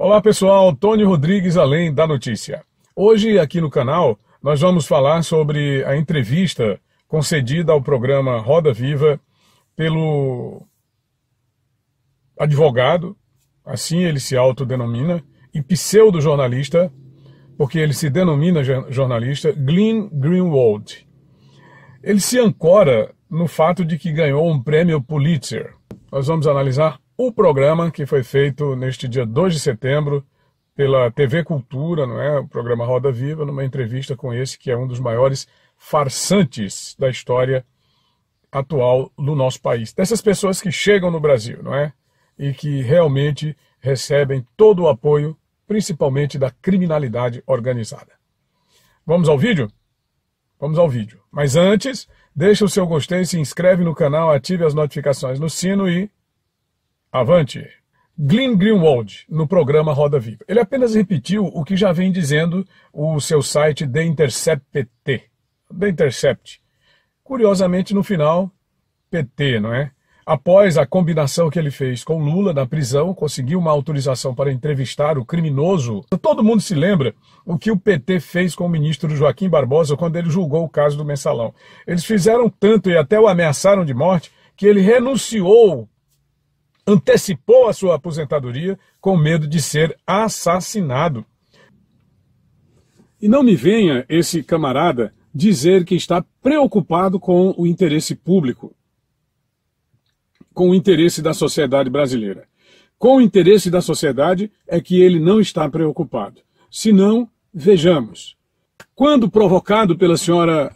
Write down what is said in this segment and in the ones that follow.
Olá pessoal, Tony Rodrigues Além da Notícia. Hoje aqui no canal nós vamos falar sobre a entrevista concedida ao programa Roda Viva pelo advogado, assim ele se autodenomina, e pseudo-jornalista, porque ele se denomina jornalista, Glenn Greenwald. Ele se ancora no fato de que ganhou um prêmio Pulitzer. Nós vamos analisar o programa que foi feito neste dia 2 de setembro pela TV Cultura, não é? o programa Roda Viva, numa entrevista com esse que é um dos maiores farsantes da história atual do nosso país. Dessas pessoas que chegam no Brasil, não é? E que realmente recebem todo o apoio, principalmente da criminalidade organizada. Vamos ao vídeo? Vamos ao vídeo. Mas antes, deixa o seu gostei, se inscreve no canal, ative as notificações no sino e Avante! Glenn Greenwald, no programa Roda Viva. Ele apenas repetiu o que já vem dizendo o seu site The Intercept PT. The Intercept. Curiosamente, no final, PT, não é? Após a combinação que ele fez com Lula na prisão, conseguiu uma autorização para entrevistar o criminoso. Todo mundo se lembra o que o PT fez com o ministro Joaquim Barbosa quando ele julgou o caso do mensalão. Eles fizeram tanto e até o ameaçaram de morte que ele renunciou antecipou a sua aposentadoria com medo de ser assassinado. E não me venha esse camarada dizer que está preocupado com o interesse público, com o interesse da sociedade brasileira. Com o interesse da sociedade é que ele não está preocupado. Se não, vejamos. Quando provocado pela senhora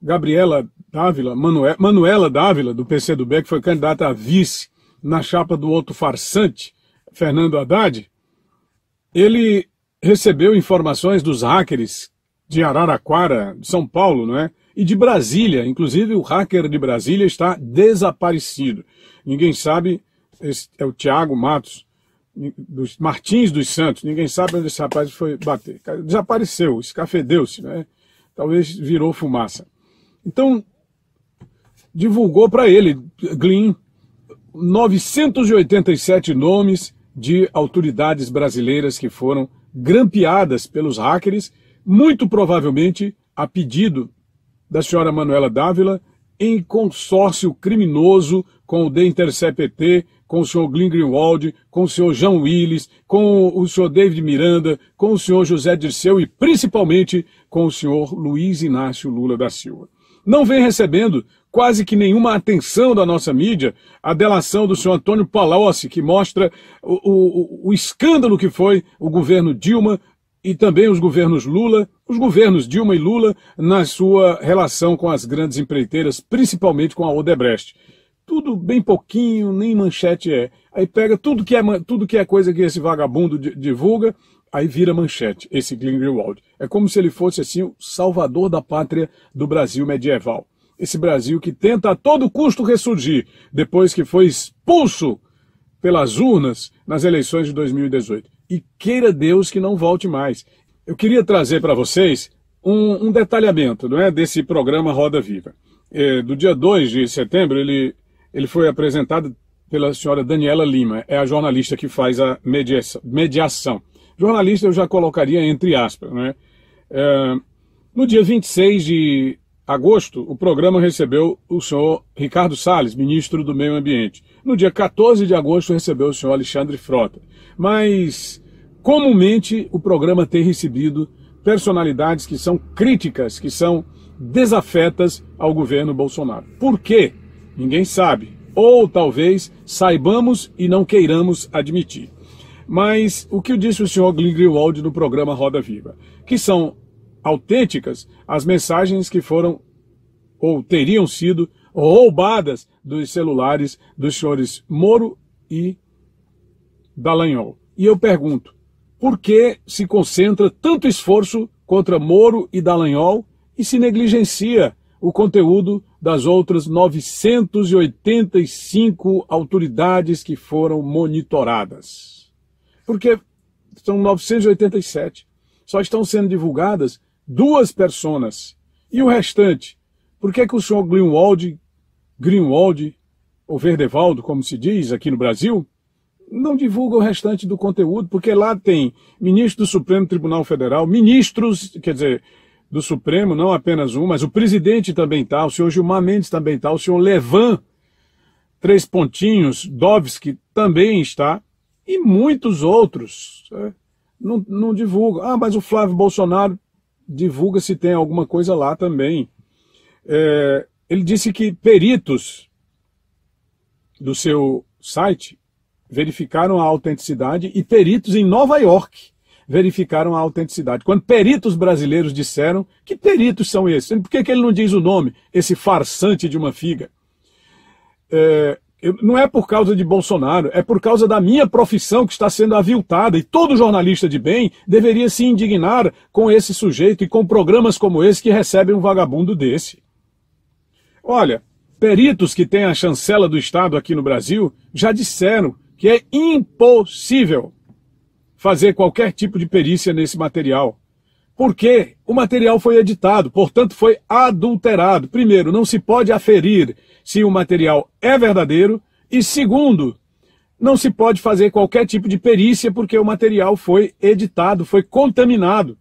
Gabriela Dávila, Manuela, Dávila, do PCdoB, que foi candidata a vice na chapa do outro farsante, Fernando Haddad, ele recebeu informações dos hackers de Araraquara, de São Paulo, não é? E de Brasília, inclusive o hacker de Brasília está desaparecido. Ninguém sabe, esse é o Tiago Matos, dos Martins dos Santos, ninguém sabe onde esse rapaz foi bater. Desapareceu, escafedeu-se, né? Talvez virou fumaça. Então, divulgou para ele, Glyn, 987 nomes de autoridades brasileiras que foram grampeadas pelos hackers, muito provavelmente a pedido da senhora Manuela Dávila, em consórcio criminoso com o The Intercept com o senhor Glyn Greenwald, com o senhor João Willis, com o senhor David Miranda, com o senhor José Dirceu e principalmente com o senhor Luiz Inácio Lula da Silva. Não vem recebendo quase que nenhuma atenção da nossa mídia a delação do senhor Antônio Palocci, que mostra o, o, o escândalo que foi o governo Dilma e também os governos Lula, os governos Dilma e Lula, na sua relação com as grandes empreiteiras, principalmente com a Odebrecht. Tudo bem pouquinho, nem manchete é. Aí pega tudo que é, tudo que é coisa que esse vagabundo divulga, aí vira manchete, esse Greenwald. É como se ele fosse assim o salvador da pátria do Brasil medieval esse Brasil que tenta a todo custo ressurgir depois que foi expulso pelas urnas nas eleições de 2018. E queira Deus que não volte mais. Eu queria trazer para vocês um, um, detalhamento não é, desse programa Roda Viva. É, do dia 2 de setembro, ele, ele foi apresentado pela senhora Daniela Lima, é a jornalista que faz a mediação. mediação. Jornalista eu já colocaria entre aspas. Né? É, no dia 26 de agosto, o programa recebeu o senhor Ricardo Salles, ministro do Meio Ambiente. No dia 14 de agosto, recebeu o senhor Alexandre Frota. Mas, comumente, o programa tem recebido personalidades que são críticas, que são desafetas ao governo Bolsonaro. Por quê? Ninguém sabe. Ou talvez saibamos e não queiramos admitir. Mas o que disse o senhor Glenn Greenwald no programa Roda Viva? Que são autênticas as mensagens que foram ou teriam sido roubadas dos celulares dos senhores Moro e Dallagnol. E eu pergunto, por que se concentra tanto esforço contra Moro e Dallagnol e se negligencia o conteúdo das outras 985 autoridades que foram monitoradas? Porque são 987, só estão sendo divulgadas duas personas. E o restante? Por que, é que o senhor Greenwald, Greenwald, ou Verdevaldo, como se diz aqui no Brasil, não divulga o restante do conteúdo, porque lá tem ministro do Supremo Tribunal Federal, ministros, quer dizer, do Supremo, não apenas um, mas o presidente também está, o senhor Gilmar Mendes também está, o senhor Levan, Três Pontinhos, Dovski também está, e muitos outros. Né? Não, não Ah, mas o Flávio Bolsonaro divulga se tem alguma coisa lá também. É, ele disse que peritos do seu site verificaram a autenticidade e peritos em Nova York verificaram a autenticidade. Quando peritos brasileiros disseram, que peritos são esses? Por que, que ele não diz o nome, esse farsante de uma figa? É, eu, não é por causa de Bolsonaro, é por causa da minha profissão que está sendo aviltada. E todo jornalista de bem deveria se indignar com esse sujeito e com programas como esse que recebem um vagabundo desse. Olha, peritos que têm a chancela do Estado aqui no Brasil já disseram que é impossível fazer qualquer tipo de perícia nesse material porque o material foi editado, portanto foi adulterado. Primeiro, não se pode aferir se o material é verdadeiro, e segundo, não se pode fazer qualquer tipo de perícia porque o material foi editado, foi contaminado.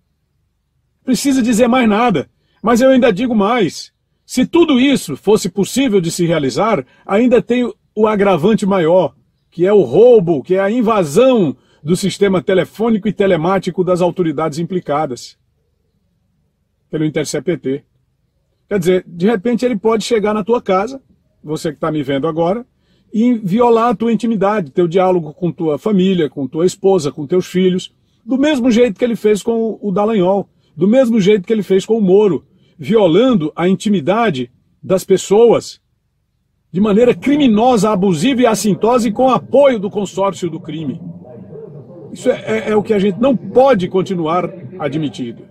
Precisa dizer mais nada, mas eu ainda digo mais. Se tudo isso fosse possível de se realizar, ainda tem o agravante maior, que é o roubo, que é a invasão do sistema telefônico e telemático das autoridades implicadas pelo InterCPT. Quer dizer, de repente ele pode chegar na tua casa, você que está me vendo agora, e violar a tua intimidade, teu diálogo com tua família, com tua esposa, com teus filhos, do mesmo jeito que ele fez com o Dallagnol, do mesmo jeito que ele fez com o Moro, violando a intimidade das pessoas de maneira criminosa, abusiva e e com apoio do consórcio do crime. Isso é, é, é o que a gente não pode continuar admitido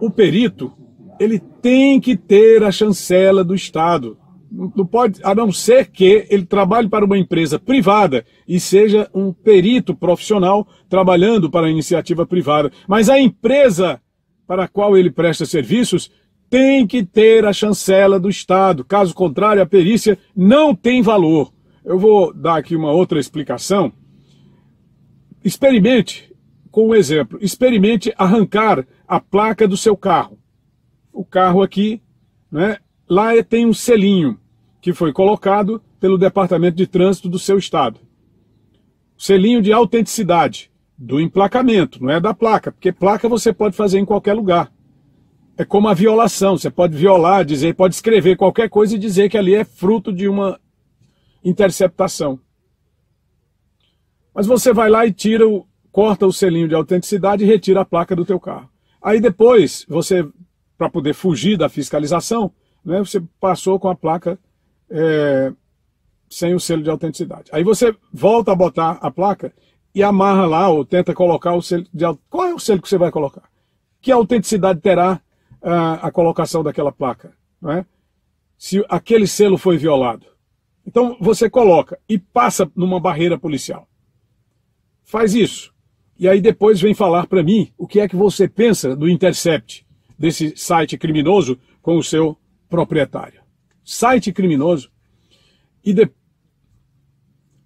o perito ele tem que ter a chancela do Estado. Não pode, a não ser que ele trabalhe para uma empresa privada e seja um perito profissional trabalhando para a iniciativa privada. Mas a empresa para a qual ele presta serviços tem que ter a chancela do Estado. Caso contrário, a perícia não tem valor. Eu vou dar aqui uma outra explicação. Experimente com um exemplo. Experimente arrancar a placa do seu carro. O carro aqui, né, lá é, tem um selinho que foi colocado pelo Departamento de Trânsito do seu estado. Selinho de autenticidade do emplacamento, não é da placa, porque placa você pode fazer em qualquer lugar. É como a violação, você pode violar, dizer, pode escrever qualquer coisa e dizer que ali é fruto de uma interceptação. Mas você vai lá e tira o, corta o selinho de autenticidade e retira a placa do teu carro. Aí depois, você, para poder fugir da fiscalização, né, você passou com a placa é, sem o selo de autenticidade. Aí você volta a botar a placa e amarra lá, ou tenta colocar o selo de Qual é o selo que você vai colocar? Que autenticidade terá a, ah, a colocação daquela placa? Não é? Se aquele selo foi violado. Então você coloca e passa numa barreira policial. Faz isso e aí depois vem falar para mim o que é que você pensa do Intercept, desse site criminoso com o seu proprietário. Site criminoso e de...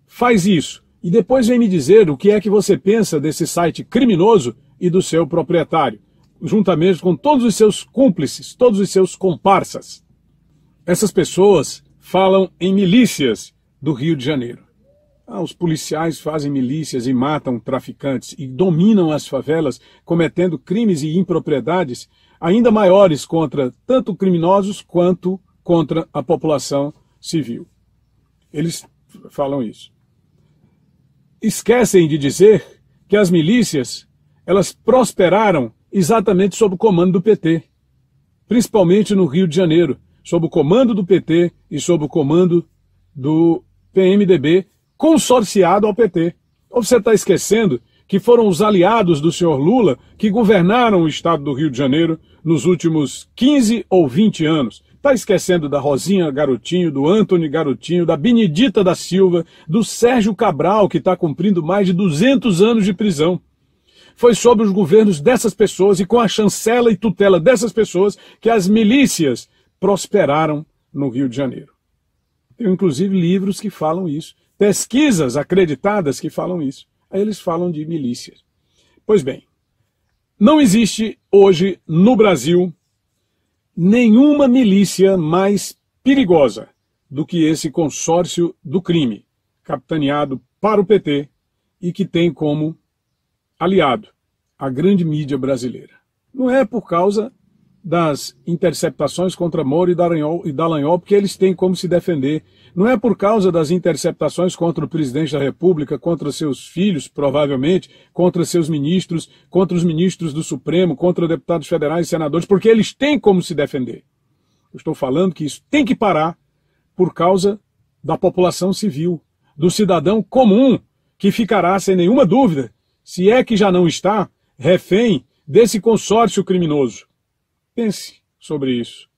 faz isso. E depois vem me dizer o que é que você pensa desse site criminoso e do seu proprietário, juntamente com todos os seus cúmplices, todos os seus comparsas. Essas pessoas falam em milícias do Rio de Janeiro. Ah, os policiais fazem milícias e matam traficantes e dominam as favelas, cometendo crimes e impropriedades ainda maiores contra tanto criminosos quanto contra a população civil. Eles falam isso. Esquecem de dizer que as milícias elas prosperaram exatamente sob o comando do PT, principalmente no Rio de Janeiro, sob o comando do PT e sob o comando do PMDB, consorciado ao PT. Ou você está esquecendo que foram os aliados do senhor Lula que governaram o estado do Rio de Janeiro nos últimos 15 ou 20 anos? Está esquecendo da Rosinha Garotinho, do Antony Garotinho, da Benedita da Silva, do Sérgio Cabral, que está cumprindo mais de 200 anos de prisão. Foi sob os governos dessas pessoas e com a chancela e tutela dessas pessoas que as milícias prosperaram no Rio de Janeiro. Tem inclusive livros que falam isso pesquisas acreditadas que falam isso. Aí eles falam de milícias. Pois bem, não existe hoje no Brasil nenhuma milícia mais perigosa do que esse consórcio do crime, capitaneado para o PT e que tem como aliado a grande mídia brasileira. Não é por causa das interceptações contra Moro e Dallagnol, e Dallagnol, porque eles têm como se defender. Não é por causa das interceptações contra o presidente da República, contra seus filhos, provavelmente, contra seus ministros, contra os ministros do Supremo, contra deputados federais e senadores, porque eles têm como se defender. Eu estou falando que isso tem que parar por causa da população civil, do cidadão comum, que ficará, sem nenhuma dúvida, se é que já não está, refém desse consórcio criminoso Pense sobre isso.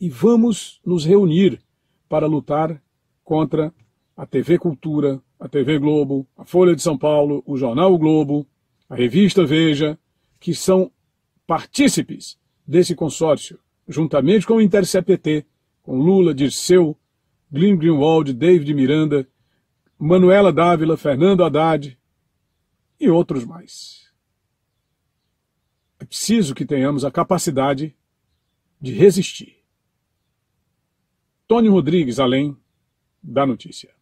E vamos nos reunir para lutar contra a TV Cultura, a TV Globo, a Folha de São Paulo, o Jornal o Globo, a revista Veja, que são partícipes desse consórcio, juntamente com o Intercept, com Lula, Dirceu, Glenn Greenwald, David Miranda, Manuela Dávila, Fernando Haddad e outros mais. É preciso que tenhamos a capacidade de resistir. Tony Rodrigues, além da notícia.